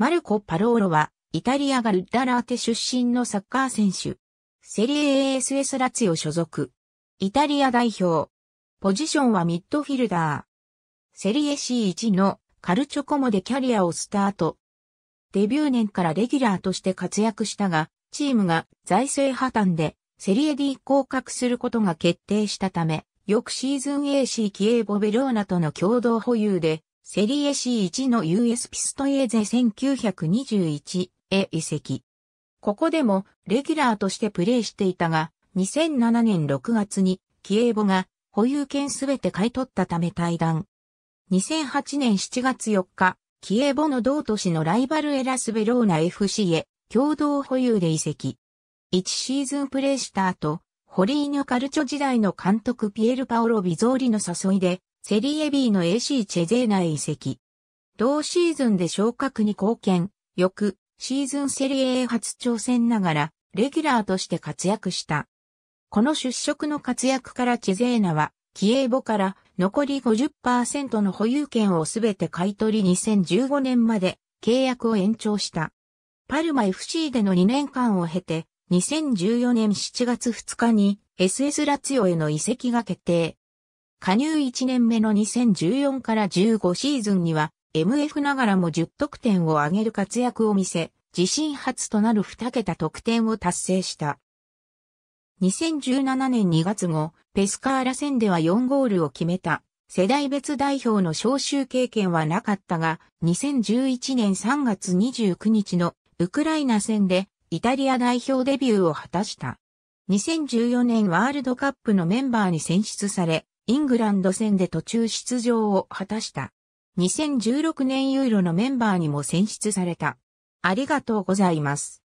マルコ・パローロは、イタリアがルッダラーテ出身のサッカー選手。セリエ ASS ラツィオ所属。イタリア代表。ポジションはミッドフィルダー。セリエ C1 のカルチョコモでキャリアをスタート。デビュー年からレギュラーとして活躍したが、チームが財政破綻でセリエ D 降格することが決定したため、翌シーズン AC キエーボベローナとの共同保有でセリエ C1 の US ピストエーゼ1921へ移籍。ここでもレギュラーとしてプレーしていたが、2007年6月にキエーボが保有権すべて買い取ったため退団。2008年7月4日、キエーボの同都市のライバルエラスベローナ FC へ共同保有で移籍。1シーズンプレーした後、ホリーニョ・カルチョ時代の監督ピエル・パオロ・ビゾーリの誘いでセリエ B の AC チェゼーナへ移籍。同シーズンで昇格に貢献、翌シーズンセリエ A 初挑戦ながら、レギュラーとして活躍した。この出色の活躍からチェゼーナは、キエーボから残り50%の保有権をすべて買い取り2015年まで契約を延長した。パルマ FC での2年間を経て、2014年7月2日に SS ラツヨへの移籍が決定。加入1年目の2014から15シーズンには MF ながらも10得点を挙げる活躍を見せ、自身初となる2桁得点を達成した。2017年2月後、ペスカーラ戦では4ゴールを決めた。世代別代表の招集経験はなかったが、2011年3月29日のウクライナ戦でイタリア代表デビューを果たした。2014年ワールドカップのメンバーに選出され、イングランド戦で途中出場を果たした。2016年ユーロのメンバーにも選出された。ありがとうございます。